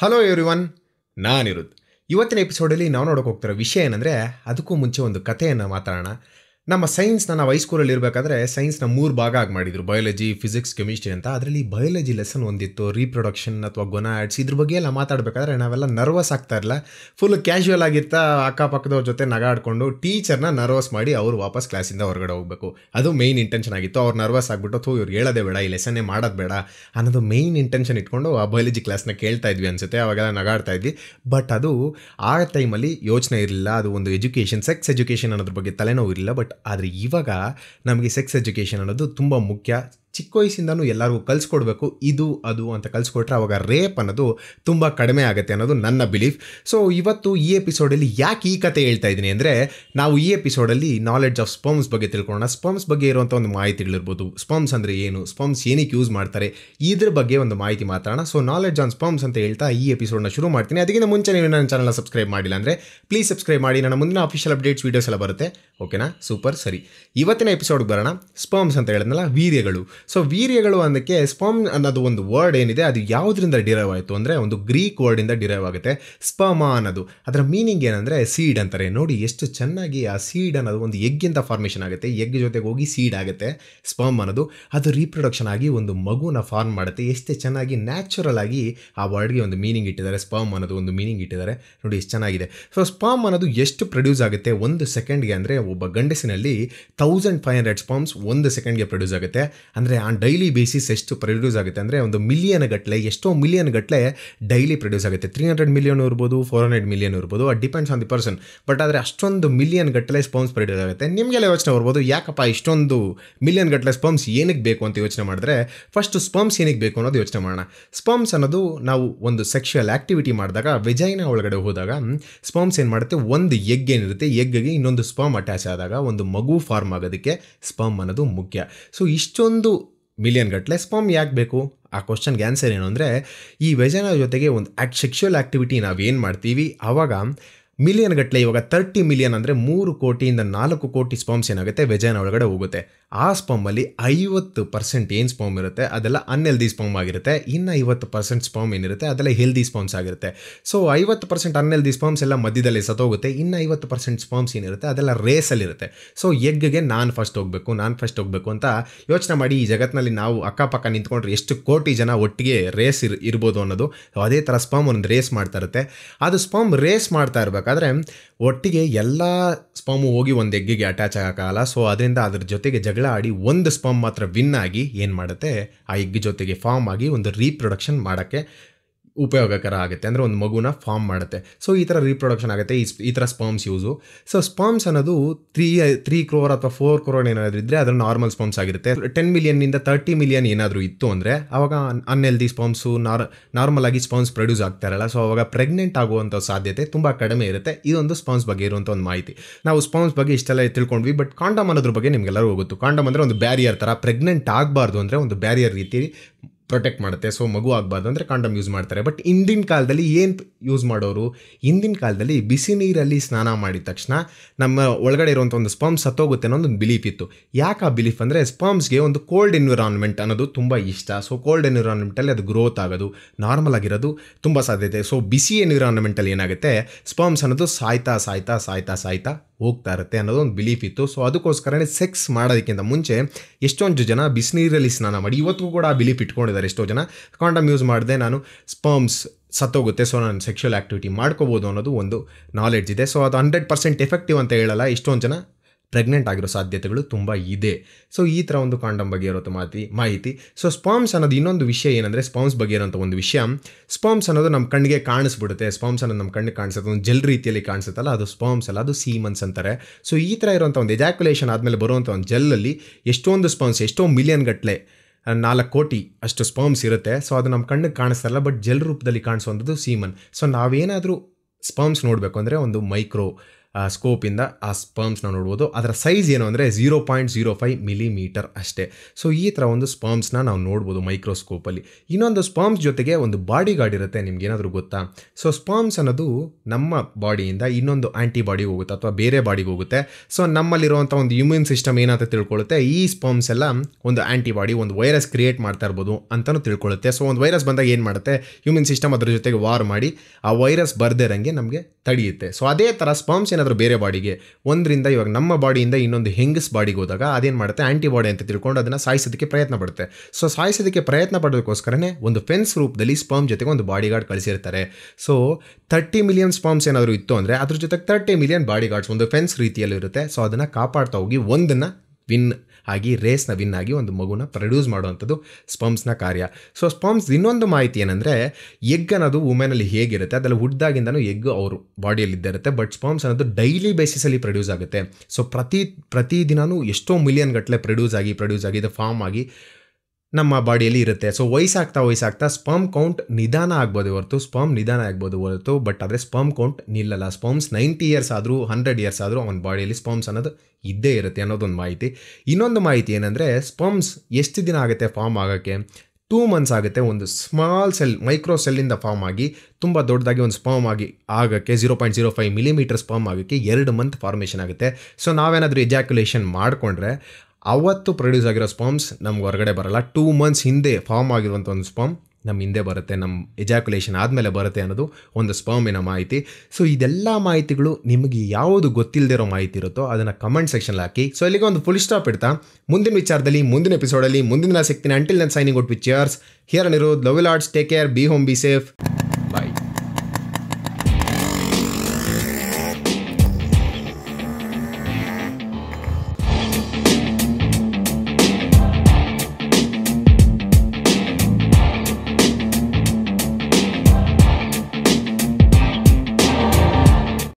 hello every one ನಾನಿರುದ್ ಇವತ್ತಿನ ಎಪಿಸೋಡಲ್ಲಿ ನಾವು ನೋಡೋಕೆ ಹೋಗ್ತಿರೋ ವಿಷಯ ಏನಂದರೆ ಅದಕ್ಕೂ ಮುಂಚೆ ಒಂದು ಕಥೆಯನ್ನು ಮಾತಾಡೋಣ ನಮ್ಮ ಸೈನ್ಸ್ ನಾವು ಹೈಸ್ಕೂಲಲ್ಲಿ ಇರಬೇಕಾದ್ರೆ ಸೈನ್ಸ್ನ ಮೂರು ಭಾಗ ಆಗಿ ಮಾಡಿದ್ರು ಬಯಾಲಜಿ ಫಿಸಿಕ್ಸ್ ಕೆಮಿಸ್ಟ್ರಿ ಅಂತ ಅದರಲ್ಲಿ ಬಯಾಲಜಿ ಲೆಸನ್ ಒಂದಿತ್ತು ರೀಪ್ರೊಡಕ್ಷನ್ ಅಥವಾ ಗೊನ ಆಡ್ಸ್ ಇದ್ರ ಬಗ್ಗೆ ಎಲ್ಲ ಮಾತಾಡಬೇಕಾದ್ರೆ ನಾವೆಲ್ಲ ನರ್ವಸ್ ಆಗ್ತಾ ಇರಲ್ಲ ಫುಲ್ ಕ್ಯಾಶುವಲ್ ಆಗಿರ್ತಾ ಅಕ್ಕಪಕ್ಕದವ್ರ ಜೊತೆ ನಗಾಡ್ಕೊಂಡು ಟೀಚರ್ನ ನರ್ವಸ್ ಮಾಡಿ ಅವರು ವಾಪಸ್ ಕ್ಲಾಸಿಂದ ಹೊರಗಡೆ ಹೋಗಬೇಕು ಅದು ಮೇಯ್ನ್ ಇಂಟೆನ್ಷನ್ ಆಗಿತ್ತು ಅವ್ರು ನರ್ವಸ್ ಆಗಿಬಿಟ್ಟು ಥೂ ಇವ್ರು ಹೇಳೋದೇ ಬೇಡ ಈ ಲೆಸನ್ನೇ ಮಾಡೋದು ಬೇಡ ಅನ್ನೋದು ಮೇಯ್ನ್ ಇಂಟೆನ್ಷನ್ ಇಟ್ಕೊಂಡು ಆ ಬಯಾಲಜಿ ಕ್ಲಾಸ್ನ ಕೇಳ್ತಾ ಇದ್ವಿ ಅನಿಸುತ್ತೆ ಅವಾಗೆಲ್ಲ ನಗಾಡ್ತಾ ಇದ್ವಿ ಬಟ್ ಅದು ಆ ಟೈಮಲ್ಲಿ ಯೋಚನೆ ಇರಲಿಲ್ಲ ಅದು ಒಂದು ಎಜುಕೇಷನ್ ಸೆಕ್ಸ್ ಎಜುಕೇಷನ್ ಅನ್ನೋದ್ರ ಬಗ್ಗೆ ತಲೆನೋವು ಇರಲಿಲ್ಲ ಬಟ್ ಆದರೆ ಇವಾಗ ನಮಗೆ ಸೆಕ್ಸ್ ಎಜುಕೇಷನ್ ಅನ್ನೋದು ತುಂಬ ಮುಖ್ಯ ಚಿಕ್ಕ ವಯಸ್ಸಿಂದನೂ ಎಲ್ಲರಿಗೂ ಕಲಿಸ್ಕೊಡ್ಬೇಕು ಇದು ಅದು ಅಂತ ಕಲಿಸ್ಕೊಟ್ರೆ ಅವಾಗ ರೇಪ್ ಅನ್ನೋದು ತುಂಬ ಕಡಿಮೆ ಆಗುತ್ತೆ ಅನ್ನೋದು ನನ್ನ ಬಿಲೀಫ್ ಸೊ ಇವತ್ತು ಈ ಎಪಿಸೋಡಲ್ಲಿ ಯಾಕೆ ಈ ಕತೆ ಹೇಳ್ತಾ ಇದ್ದೀನಿ ಅಂದರೆ ನಾವು ಈ ಎಪಿಸೋಡಲ್ಲಿ ನಾಲೆಡ್ಜ್ ಆಫ್ ಸ್ಪಮ್ಸ್ ಬಗ್ಗೆ ತಿಳ್ಕೊಳ್ಳೋಣ ಸ್ಪಮ್ಸ್ ಬಗ್ಗೆ ಇರುವಂಥ ಒಂದು ಮಾಹಿತಿಗಳಿರ್ಬೋದು ಸ್ಪಮ್ಸ್ ಅಂದರೆ ಏನು ಸ್ಪಮ್ಸ್ ಏನಕ್ಕೆ ಯೂಸ್ ಮಾಡ್ತಾರೆ ಇದ್ರ ಬಗ್ಗೆ ಒಂದು ಮಾಹಿತಿ ಮಾತಾಡೋಣ ಸೊ ನಾಲೆಡ್ಜ್ ಆನ್ ಸ್ಪಮ್ಸ್ ಅಂತ ಹೇಳ್ತಾ ಈ ಎಪಿಸೋಡ್ನ ಶುರು ಮಾಡ್ತೀನಿ ಅದಕ್ಕಿಂತ ಮುಂಚೆ ನೀವು ನನ್ನ ಚಾನಲ್ನ ಸಬ್ಸ್ಕ್ರೈಬ್ ಮಾಡಿಲ್ಲ ಅಂದರೆ ಪ್ಲೀಸ್ ಸಬ್ಸ್ಕ್ರೈಬ್ ಮಾಡಿ ನನ್ನ ಮುಂದಿನ ಅಫಿಷಿಯಲ್ ಅಪ್ಡೇಟ್ಸ್ ವೀಡಿಯೋಸ್ ಎಲ್ಲ ಬರುತ್ತೆ ಓಕೆನಾ ಸೂಪರ್ ಸರಿ ಇವತ್ತಿನ ಎಪಿಸೋಡ್ಗೆ ಬರೋಣ ಸ್ಪಮ್ಸ್ ಅಂತ ಹೇಳಿದ್ನಲ್ಲ ವೀರ್ಯಗಳು ಸೊ ವೀರ್ಯಗಳು ಅನ್ನೋಕ್ಕೆ ಸ್ಪರ್ಮ್ ಅನ್ನೋದು ಒಂದು ವರ್ಡ್ ಏನಿದೆ ಅದು ಯಾವುದರಿಂದ ಡಿರೈವ್ ಆಯಿತು ಅಂದರೆ ಒಂದು ಗ್ರೀಕ್ ವರ್ಡಿಂದ ಡಿರೈವ್ ಆಗುತ್ತೆ ಸ್ಪರ್ಮ ಅನ್ನೋದು ಅದರ ಮೀನಿಂಗ್ ಏನಂದರೆ ಸೀಡ್ ಅಂತಾರೆ ನೋಡಿ ಎಷ್ಟು ಚೆನ್ನಾಗಿ ಆ ಸೀಡ್ ಅನ್ನೋದು ಒಂದು ಎಗ್ಗಿಂದ ಫಾರ್ಮೇಷನ್ ಆಗುತ್ತೆ ಎಗ್ ಜೊತೆಗೆ ಹೋಗಿ ಸೀಡ್ ಆಗುತ್ತೆ ಸ್ಪರ್ಮ್ ಅನ್ನೋದು ಅದು ರೀಪ್ರೊಡಕ್ಷನ್ ಆಗಿ ಒಂದು ಮಗುನ ಫಾರ್ಮ್ ಮಾಡುತ್ತೆ ಎಷ್ಟು ಚೆನ್ನಾಗಿ ನ್ಯಾಚುರಲ್ ಆಗಿ ಆ ವರ್ಡ್ಗೆ ಒಂದು ಮೀನಿಂಗ್ ಇಟ್ಟಿದ್ದಾರೆ ಸ್ಪರ್ಮ್ ಅನ್ನೋದು ಒಂದು ಮೀನಿಂಗ್ ಇಟ್ಟಿದ್ದಾರೆ ನೋಡಿ ಎಷ್ಟು ಚೆನ್ನಾಗಿದೆ ಸೊ ಸ್ಪರ್ಮ್ ಅನ್ನೋದು ಎಷ್ಟು ಪ್ರೊಡ್ಯೂಸ್ ಆಗುತ್ತೆ ಒಂದು ಸೆಕೆಂಡ್ಗೆ ಅಂದರೆ ಒಬ್ಬ ಗಂಡಸಿನಲ್ಲಿ ತೌಸಂಡ್ ಫೈವ್ ಹಂಡ್ರೆಡ್ ಸ್ಪರ್ಮ್ಸ್ ಒಂದು ಸೆಕೆಂಡ್ಗೆ ಪ್ರೊಡ್ಯೂಸ್ ಆಗುತ್ತೆ ಅಂದರೆ ಆನ್ ಡೈಲಿ ಬೇಸಿಸ್ ಎಷ್ಟು ಪ್ರೊಡ್ಯೂಸ್ ಆಗುತ್ತೆ ಅಂದರೆ ಒಂದು ಮಿಲಿಯನ್ ಗಟ್ಟಲೆ ಎಷ್ಟೋ ಮಿಲಿಯನ್ ಗಟ್ಟಲೆ ಡೈಲಿ ಪ್ರೊಡ್ಯೂಸ್ ಆಗುತ್ತೆ ತ್ರೀ ಹಂಡ್ರೆಡ್ ಮಿಲಿಯನ್ ಇರ್ಬೋದು ಫೋರ್ ಹಂಡ್ರೆಡ್ ಮಿಲಿಯನ್ ಇರ್ಬೋದು ಅದು depends on the person but ಆದರೆ ಅಷ್ಟೊಂದು ಮಿಲಿಯನ್ ಗಟ್ಟಲೆ ಸ್ಪಮ್ಸ್ ಪ್ರೊಡ್ಯೂಸ್ ಆಗುತ್ತೆ ನಿಮಗೆಲ್ಲ ಯೋಚನೆ ಬರ್ಬೋದು ಯಾಕಪ್ಪ ಇಷ್ಟೊಂದು ಮಿಲಿಯನ್ ಗಟ್ಟಲೆ ಸ್ಪಮ್ಸ್ ಏನಕ್ಕೆ ಬೇಕು ಅಂತ ಯೋಚನೆ ಮಾಡಿದ್ರೆ ಫಸ್ಟ್ ಸ್ಪಮ್ಸ್ ಏನಕ್ಕೆ ಬೇಕು ಅನ್ನೋದು ಯೋಚನೆ ಮಾಡೋಣ ಸ್ಪಮ್ಸ್ ಅನ್ನೋದು ನಾವು ಒಂದು ಸೆಕ್ಷುಯಲ್ ಆಕ್ಟಿವಿಟಿ ಮಾಡಿದಾಗ ವೆಜೈನ ಒಳಗಡೆ ಹೋದಾಗ ಸ್ಪಮ್ಸ್ ಏನು ಮಾಡುತ್ತೆ ಒಂದು ಎಗ್ ಏನಿರುತ್ತೆ ಎಗ್ಗೆ ಇನ್ನೊಂದು ಸ್ಪಮ್ ಅಟ್ಯಾಚ್ ಆದಾಗ ಒಂದು ಮಗು ಫಾರ್ಮ್ ಆಗೋದಕ್ಕೆ ಸ್ಪಮ್ ಅನ್ನೋದು ಮುಖ್ಯ ಸೊ ಇಷ್ಟೊಂದು ಮಿಲಿಯನ್ ಗಟ್ಟಲೆ ಸ್ಪಮ್ ಯಾಕೆ ಬೇಕು ಆ ಕ್ವಶನ್ಗೆ ಆನ್ಸರ್ ಏನು ಅಂದರೆ ಈ ವ್ಯಜನ ಜೊತೆಗೆ ಒಂದು ಆ್ಯಕ್ಟ್ ಸೆಕ್ಷುಯಲ್ ಆ್ಯಕ್ಟಿವಿಟಿ ಏನು ಮಾಡ್ತೀವಿ ಆವಾಗ ಮಿಲಿಯನ್ ಗಟ್ಟಲೆ ಇವಾಗ ತರ್ಟಿ ಮಿಲಿಯನ್ ಅಂದರೆ ಮೂರು ಕೋಟಿಯಿಂದ ನಾಲ್ಕು ಕೋಟಿ ಸ್ಪಮ್ಸ್ ಏನಾಗುತ್ತೆ ವ್ಯಜನ ಒಳಗಡೆ ಹೋಗುತ್ತೆ ಆ ಸ್ಪಮ್ಮಲ್ಲಿ ಐವತ್ತು ಪರ್ಸೆಂಟ್ ಏನು ಸ್ಪಮ್ ಇರುತ್ತೆ ಅದೆಲ್ಲ ಅನ್ಹೆಲ್ದಿ ಸ್ಪಮ್ ಆಗಿರುತ್ತೆ ಇನ್ನು ಐವತ್ತು ಪರ್ಸೆಂಟ್ ಸ್ಪಮ್ ಏನಿರುತ್ತೆ ಅದೆಲ್ಲ ಹೆಲ್ದಿ ಸ್ಪಾಮ್ಸ್ ಆಗಿರುತ್ತೆ ಸೊ ಐವತ್ತು ಪರ್ಸೆಂಟ್ ಅನ್ಹೆಲ್ದಿ ಸ್ಪಾಮ್ಸ್ ಎಲ್ಲ ಮಧ್ಯದಲ್ಲಿ ಸತ್ತೋಗುತ್ತೆ ಇನ್ನು ಐವತ್ತು ಪರ್ಸೆಂಟ್ ಸ್ಪಮ್ಸ್ ಏನಿರುತ್ತೆ ಅದೆಲ್ಲ ರೇಸಲ್ಲಿರುತ್ತೆ ಸೊ ಎಗ್ಗೆ ನಾನು ಫಸ್ಟ್ ಹೋಗಬೇಕು ನಾನು ಫಸ್ಟ್ ಹೋಗಬೇಕು ಅಂತ ಯೋಚನೆ ಮಾಡಿ ಈ ಜಗತ್ತಿನಲ್ಲಿ ನಾವು ಅಕ್ಕಪಕ್ಕ ನಿಂತ್ಕೊಂಡ್ರೆ ಎಷ್ಟು ಕೋಟಿ ಜನ ಒಟ್ಟಿಗೆ ರೇಸ್ ಇರ್ ಇರ್ಬೋದು ಅನ್ನೋದು ಅದೇ ಥರ ಸ್ಪಮ್ ಒಂದು ರೇಸ್ ಮಾಡ್ತಾ ಇರುತ್ತೆ ಅದು ಸ್ಪಮ್ ರೇಸ್ ಮಾಡ್ತಾ ಇರಬೇಕಾದ್ರೆ ಒಟ್ಟಿಗೆ ಎಲ್ಲ ಸ್ಪಮು ಹೋಗಿ ಒಂದು ಎಗ್ಗಿಗೆ ಅಟ್ಯಾಚ್ ಆಗೋಕ್ಕಾಗಲ್ಲ ಸೊ ಅದರಿಂದ ಅದ್ರ ಜೊತೆಗೆ ಜಗ ಜಗಳ ಆಡಿ ಒಂದು ಸ್ಪಮ್ ಮಾತ್ರ ವಿನ್ ಆಗಿ ಏನು ಮಾಡುತ್ತೆ ಆ ಎಗ್ ಜೊತೆಗೆ ಫಾರ್ಮ್ ಆಗಿ ಒಂದು ರೀಪ್ರೊಡಕ್ಷನ್ ಮಾಡೋಕ್ಕೆ ಉಪಯೋಗಕರ ಆಗುತ್ತೆ ಅಂದರೆ ಒಂದು ಮಗುನ ಫಾರ್ಮ್ ಮಾಡುತ್ತೆ ಸೊ ಈ ಥರ ರೀಪ್ರೊಡಕ್ಷನ್ ಆಗುತ್ತೆ ಈ ಈ ಥರ ಸ್ಪರ್ಮ್ಸ್ ಯೂಸು ಸೊ ಸ್ಪರ್ಮ್ಸ್ ಅನ್ನೋದು ತ್ರೀ ತ್ರೀ ಕ್ರೋರ್ ಅಥವಾ ಫೋರ್ ಕ್ರೋರ್ ಏನಾದರೂ ಇದ್ದರೆ ಅದರ ನಾರ್ಮಲ್ ಸ್ಪರ್ಮ್ಸ್ ಆಗಿರುತ್ತೆ ಟೆನ್ ಮಿಲಿಯನ್ನಿಂದ ತರ್ಟಿ ಮಿಲಿಯನ್ ಏನಾದರೂ ಇತ್ತು ಅಂದರೆ ಆವಾಗ ಅನ್ಹೆಲ್ದಿ ಸ್ಪರ್ಮ್ಸು ನಾರ್ ನಾರ್ಮಲ್ ಆಗಿ ಸ್ಪರ್ಮ್ಸ್ ಪ್ರೊಡ್ಯೂಸ್ ಆಗ್ತಾ ಸೊ ಅವಾಗ ಪ್ರೆಗ್ನೆಂಟ್ ಆಗುವಂಥ ಸಾಧ್ಯತೆ ತುಂಬ ಕಡಿಮೆ ಇರುತ್ತೆ ಇದೊಂದು ಸ್ಪರ್ಮ್ಸ್ ಬಗ್ಗೆ ಇರುವಂಥ ಒಂದು ಮಾಹಿತಿ ನಾವು ಸ್ಪರ್ಮ್ಸ್ ಬಗ್ಗೆ ಇಷ್ಟೆಲ್ಲ ತಿಳ್ಕೊಂಡ್ವಿ ಬಟ್ ಕಾಂಡಮ್ ಅನ್ನೋದ್ರ ಬಗ್ಗೆ ನಿಮಗೆಲ್ಲರೂ ಗೊತ್ತು ಕಾಂಡಮ್ ಅಂದರೆ ಒಂದು ಬ್ಯಾರಿಯರ್ ಥರ ಪ್ರೆಗ್ನೆಂಟ್ ಆಗಬಾರ್ದು ಅಂದರೆ ಒಂದು ಬ್ಯಾರಿಯರ್ ರೀತಿ ಪ್ರೊಟೆಕ್ಟ್ ಮಾಡುತ್ತೆ ಸೊ ಮಗು ಆಗಬಾರ್ದು ಅಂದರೆ ಕಾಂಡಮ್ ಯೂಸ್ ಮಾಡ್ತಾರೆ ಬಟ್ ಹಿಂದಿನ ಕಾಲದಲ್ಲಿ ಏನು ಯೂಸ್ ಮಾಡೋರು ಹಿಂದಿನ ಕಾಲದಲ್ಲಿ ಬಿಸಿ ನೀರಲ್ಲಿ ಸ್ನಾನ ಮಾಡಿದ ತಕ್ಷಣ ನಮ್ಮ ಒಳಗಡೆ ಇರುವಂಥ ಒಂದು ಸ್ಪಮ್ಸ್ ಸತ್ತೋಗುತ್ತೆ ಅನ್ನೋ ಒಂದು ಬಿಲೀಫ್ ಇತ್ತು ಯಾಕೆ ಆ ಬಿಲೀಫ್ ಅಂದರೆ ಸ್ಪಮ್ಸ್ಗೆ ಒಂದು ಕೋಲ್ಡ್ ಎನ್ವಿರಾನ್ಮೆಂಟ್ ಅನ್ನೋದು ತುಂಬ ಇಷ್ಟ ಸೊ ಕೋಲ್ಡ್ ಎನ್ವಿರಾನ್ಮೆಂಟಲ್ಲಿ ಅದು ಗ್ರೋತ್ ಆಗೋದು ನಾರ್ಮಲ್ ಆಗಿರೋದು ತುಂಬ ಸಾಧ್ಯತೆ ಸೊ ಬಿಸಿ ಎನ್ವಿರಾನ್ಮೆಂಟಲ್ಲಿ ಏನಾಗುತ್ತೆ ಸ್ಪಮ್ಸ್ ಅನ್ನೋದು ಸಾಯ್ತಾ ಸಾಯ್ತಾ ಸಾಯ್ತಾ ಸಾಯ್ತಾ ಹೋಗ್ತಾ ಇರುತ್ತೆ ಅನ್ನೋದು ಒಂದು ಬಿಲೀಫ್ ಇತ್ತು ಸೊ ಅದಕ್ಕೋಸ್ಕರನೇ ಸೆಕ್ಸ್ ಮಾಡೋದಕ್ಕಿಂತ ಮುಂಚೆ ಎಷ್ಟೊಂದು ಜನ ಬಿಸಿನೀರಲ್ಲಿ ಸ್ನಾನ ಮಾಡಿ ಇವತ್ತಿಗೂ ಕೂಡ ಆ ಬಿಲೀಫ್ ಇಟ್ಕೊಂಡಿದ್ದಾರೆ ಎಷ್ಟೋ ಜನ ಕಾಂಡಮ್ ಯೂಸ್ ಮಾಡಿದೆ ನಾನು ಸ್ಪರ್ಮ್ಸ್ ಸತ್ತೋಗುತ್ತೆ ಸೊ ನಾನು ಸೆಕ್ಷುವಲ್ ಆ್ಯಕ್ಟಿವಿಟಿ ಮಾಡ್ಕೋಬೋದು ಅನ್ನೋದು ಒಂದು ನಾಲೆಡ್ಜ್ ಇದೆ ಸೊ ಅದು ಹಂಡ್ರೆಡ್ ಪರ್ಸೆಂಟ್ ಎಫೆಕ್ಟಿವ್ ಅಂತ ಹೇಳಲ್ಲ ಎಷ್ಟೊಂದು ಜನ ಪ್ರೆಗ್ನೆಂಟ್ ಆಗಿರೋ ಸಾಧ್ಯತೆಗಳು ತುಂಬ ಇದೆ ಸೊ ಈ ಥರ ಒಂದು ಕಾಂಡಮ್ ಬಗ್ಗೆ ಇರೋದು ಮಾತಿ ಮಾಹಿತಿ ಸೊ ಸ್ಪಾಮ್ಸ್ ಅನ್ನೋದು ಇನ್ನೊಂದು ವಿಷಯ ಏನಂದರೆ ಸ್ಪಾಮ್ಸ್ ಬಗ್ಗೆ ಇರೋಂಥ ಒಂದು ವಿಷಯ ಸ್ಪಾಮ್ಸ್ ಅನ್ನೋದು ನಮ್ಮ ಕಣ್ಣಿಗೆ ಕಾಣಿಸ್ಬಿಡುತ್ತೆ ಸ್ಪಾಮ್ಸ್ ಅನ್ನೋದು ನಮ್ಮ ಕಣ್ಣಿಗೆ ಕಾಣಿಸುತ್ತೆ ಒಂದು ಜೆಲ್ ರೀತಿಯಲ್ಲಿ ಕಾಣಿಸುತ್ತಲ್ಲ ಅದು ಸ್ಪಾಮ್ಸ್ ಅಲ್ಲ ಅದು ಸೀಮನ್ಸ್ ಅಂತಾರೆ ಸೊ ಈ ಥರ ಇರೋಂಥ ಒಂದು ಎಜಾಕ್ಯುಲೇಷನ್ ಆದಮೇಲೆ ಬರುವಂಥ ಒಂದು ಜೆಲ್ಲಲ್ಲಿ ಎಷ್ಟೊಂದು ಸ್ಪಾಮ್ಸ್ ಎಷ್ಟೋ ಮಿಲಿಯನ್ ಗಟ್ಟಲೆ ನಾಲ್ಕು ಕೋಟಿ ಅಷ್ಟು ಸ್ಪರ್ಮ್ಸ್ ಇರುತ್ತೆ ಸೊ ಅದು ನಮ್ಮ ಕಣ್ಣಿಗೆ ಕಾಣಿಸ್ತಾರಲ್ಲ ಬಟ್ ಜೆಲ್ ರೂಪದಲ್ಲಿ ಕಾಣಿಸುವಂಥದ್ದು ಸೀಮನ್ ಸೊ ನಾವೇನಾದರೂ ಸ್ಪರ್ಮ್ಸ್ ನೋಡಬೇಕು ಅಂದರೆ ಒಂದು ಮೈಕ್ರೋ ಸ್ಕೋಪಿಂದ ಆ ಸ್ಪರ್ಮ್ಸ್ ನಾವು ನೋಡ್ಬೋದು ಅದರ ಸೈಜ್ ಏನು ಅಂದರೆ zero point zero five millimetre ಅಷ್ಟೇ ಸೊ ಈ ಥರ ಒಂದು ಸ್ಪರ್ಮ್ಸ್ನ ನಾವು ನೋಡ್ಬೋದು ಮೈಕ್ರೋಸ್ಕೋಪಲ್ಲಿ ಇನ್ನೊಂದು ಸ್ಪರ್ಮ್ಸ್ ಜೊತೆಗೆ ಒಂದು ಬಾಡಿ ಗಾರ್ಡ್ ಇರುತ್ತೆ ನಿಮ್ಗೆ ಏನಾದರೂ ಗೊತ್ತಾ ಸೊ ಸ್ಪರ್ಮ್ಸ್ ಅನ್ನೋದು ನಮ್ಮ ಬಾಡಿಯಿಂದ ಇನ್ನೊಂದು ಆ್ಯಂಟಿಬಾಡಿಗೆ ಹೋಗುತ್ತೆ ಅಥವಾ ಬೇರೆ ಬಾಡಿಗೆ ಹೋಗುತ್ತೆ ಸೊ ನಮ್ಮಲ್ಲಿರುವಂಥ ಒಂದು ಇಮ್ಯೂನ್ ಸಿಸ್ಟಮ್ ಏನಂತ ತಿಳ್ಕೊಳ್ಳುತ್ತೆ ಈ ಸ್ಪರ್ಮ್ಸ್ ಎಲ್ಲ ಒಂದು ಆ್ಯಂಟಿಬಾಡಿ ಒಂದು ವೈರಸ್ ಕ್ರಿಯೇಟ್ ಮಾಡ್ತಾ ಇರ್ಬೋದು ಅಂತಲೂ ತಿಳ್ಕೊಳ್ಳುತ್ತೆ ಸೊ ಒಂದು ವೈರಸ್ ಬಂದಾಗ ಏನು ಮಾಡುತ್ತೆ ಇಮ್ಯೂನ್ ಸಿಸ್ಟಮ್ ಅದ್ರ ಜೊತೆಗೆ ವಾರ್ ಮಾಡಿ ಆ ವೈರಸ್ ಬರ್ದಿರಂಗೆ ನಮಗೆ ತಡೆಯುತ್ತೆ ಸೊ ಅದೇ ಥರ ಸ್ಪರ್ಮ್ಸ್ ಏನಾದರೂ ಬೇರೆ ಬಾಡಿಗೆ ಒಂದರಿಂದ ಇವಾಗ ನಮ್ಮ ಬಾಡಿಯಿಂದ ಇನ್ನೊಂದು ಹೆಂಗಸ್ ಬಾಡಿಗೆ ಹೋದಾಗ ಅದೇನು ಮಾಡುತ್ತೆ ಬಾಡಿ ಅಂತ ತಿಳ್ಕೊಂಡು ಅದನ್ನು ಸಾಯಿಸೋದಕ್ಕೆ ಪ್ರಯತ್ನ ಪಡುತ್ತೆ ಸೊ ಸಾಯಿಸೋದಕ್ಕೆ ಪ್ರಯತ್ನ ಪಡೋದಕ್ಕೋಸ್ಕರನೇ ಒಂದು ಫೆನ್ಸ್ ರೂಪದಲ್ಲಿ ಸ್ಪರ್ಮ್ ಜೊತೆಗೆ ಒಂದು ಬಾಡಿ ಗಾರ್ಡ್ ಕಳಿಸಿರ್ತಾರೆ ಸೊ ತರ್ಟಿ ಮಿಲಿಯನ್ ಸ್ಪರ್ಮ್ಸ್ ಏನಾದರೂ ಇತ್ತು ಅಂದರೆ ಅದ್ರ ಜೊತೆಗೆ ತರ್ಟಿ ಮಿಲಿಯನ್ ಬಾಡಿ ಗಾರ್ಡ್ಸ್ ಒಂದು ಫೆನ್ಸ್ ರೀತಿಯಲ್ಲಿರುತ್ತೆ ಸೊ ಅದನ್ನು ಕಾಪಾಡ್ತಾ ಹೋಗಿ ಒಂದನ್ನು ವಿನ್ ಆಗಿ ರೇಸ್ನ ವಿನ್ ಆಗಿ ಒಂದು ಮಗುನ ಪ್ರೊಡ್ಯೂಸ್ ಮಾಡುವಂಥದ್ದು ಸ್ಪಮ್ಸ್ನ ಕಾರ್ಯ ಸೊ ಸ್ಪಮ್ಸ್ ಇನ್ನೊಂದು ಮಾಹಿತಿ ಏನಂದರೆ ಎಗ್ ಅನ್ನೋದು ವುಮೆನಲ್ಲಿ ಹೇಗಿರುತ್ತೆ ಅದರಲ್ಲಿ ಹುಡ್ದಾಗಿಂದನೂ ಎಗ್ ಅವರು ಬಾಡಿಯಲ್ಲಿ ಇದ್ದಿರುತ್ತೆ ಬಟ್ ಸ್ಪಮ್ಸ್ ಅನ್ನೋದು ಡೈಲಿ ಬೇಸಿಸಲ್ಲಿ ಪ್ರೊಡ್ಯೂಸ್ ಆಗುತ್ತೆ ಸೊ ಪ್ರತಿ ಪ್ರತಿದಿನೂ ಎಷ್ಟೋ ಮಿಲಿಯನ್ ಗಟ್ಟಲೆ ಪ್ರೊಡ್ಯೂಸ್ ಆಗಿ ಪ್ರೊಡ್ಯೂಸ್ ಆಗಿ ಇದು ಫಾರ್ಮ್ ಆಗಿ ನಮ್ಮ ಬಾಡಿಯಲ್ಲಿ ಇರುತ್ತೆ ಸೊ ವಯಸ್ಸಾಗ್ತಾ ವಯಸ್ಸಾಗ್ತಾ ಸ್ಪರ್ಮ್ ಕೌಂಟ್ ನಿಧಾನ ಆಗ್ಬೋದು ಹೊರತು ಸ್ಪರ್ಮ್ ನಿಧಾನ ಆಗ್ಬೋದು ಹೊರತು ಬಟ್ ಆದರೆ ಸ್ಪರ್ಮ್ ಕೌಂಟ್ ನಿಲ್ಲಲ್ಲ ಸ್ಪರ್ಮ್ಸ್ ನೈಂಟಿ ಇಯರ್ಸ್ ಆದರೂ ಹಂಡ್ರೆಡ್ ಇಯರ್ಸ್ ಆದರೂ ಅವನ ಬಾಡಿಯಲ್ಲಿ ಸ್ಪರ್ಮ್ಸ್ ಅನ್ನೋದು ಇದ್ದೇ ಇರುತ್ತೆ ಅನ್ನೋದೊಂದು ಮಾಹಿತಿ ಇನ್ನೊಂದು ಮಾಹಿತಿ ಏನಂದರೆ ಸ್ಪರ್ಮ್ಸ್ ಎಷ್ಟು ದಿನ ಆಗುತ್ತೆ ಫಾರ್ಮ್ ಆಗೋಕ್ಕೆ ಟೂ ಮಂತ್ಸ್ ಆಗುತ್ತೆ ಒಂದು ಸ್ಮಾಲ್ ಸೆಲ್ ಮೈಕ್ರೋ ಸೆಲ್ಲಿಂದ ಫಾರ್ಮ್ ಆಗಿ ತುಂಬ ದೊಡ್ಡದಾಗಿ ಒಂದು ಸ್ಪರ್ಮ್ ಆಗಿ ಆಗೋಕ್ಕೆ zero point zero five millimetre sperm ಆಗೋಕ್ಕೆ ಎರಡು ಮಂತ್ ಫಾರ್ಮೇಷನ್ ಆಗುತ್ತೆ ಸೊ ನಾವೇನಾದರೂ ಎಜಾಕ್ಯುಲೇಷನ್ ಮಾಡಿಕೊಂಡ್ರೆ ಅವತ್ತು ಪ್ರೊಡ್ಯೂಸ್ ಆಗಿರೋ ಸ್ಪಾಮ್ಸ್ ನಮ್ಗೆ ಹೊರಗಡೆ ಬರಲ್ಲ ಟೂ ಮಂತ್ಸ್ ಹಿಂದೆ ಫಾರ್ಮ್ ಆಗಿರುವಂಥ ಒಂದು ಸ್ಪಾಮ್ ನಮ್ಮ ಹಿಂದೆ ಬರುತ್ತೆ ನಮ್ಮ ಎಜಾಕ್ಯುಲೇಷನ್ ಆದಮೇಲೆ ಬರುತ್ತೆ ಅನ್ನೋದು ಒಂದು ಸ್ಪರ್ಮಿನ ಮಾಹಿತಿ ಸೊ ಇದೆಲ್ಲ ಮಾಹಿತಿಗಳು ನಿಮಗೆ ಯಾವುದು ಗೊತ್ತಿಲ್ಲದಿರೋ ಮಾಹಿತಿ ಇರುತ್ತೋ ಅದನ್ನು ಕಮೆಂಟ್ ಸೆಕ್ಷನ್ಲಿ ಹಾಕಿ ಸೊ ಇಲ್ಲಿಗೆ ಒಂದು ಫುಲ್ ಸ್ಟಾಪ್ ಇಡ್ತಾ ಮುಂದಿನ ವಿಚಾರದಲ್ಲಿ ಮುಂದಿನ ಎಪಿಸೋಡಲ್ಲಿ ಮುಂದಿನ ಸಿಗ್ತೀನಿ ಅಂಟಿಲ್ ನನ್ನ signing out which years here Anirudh love lads take care be home be safe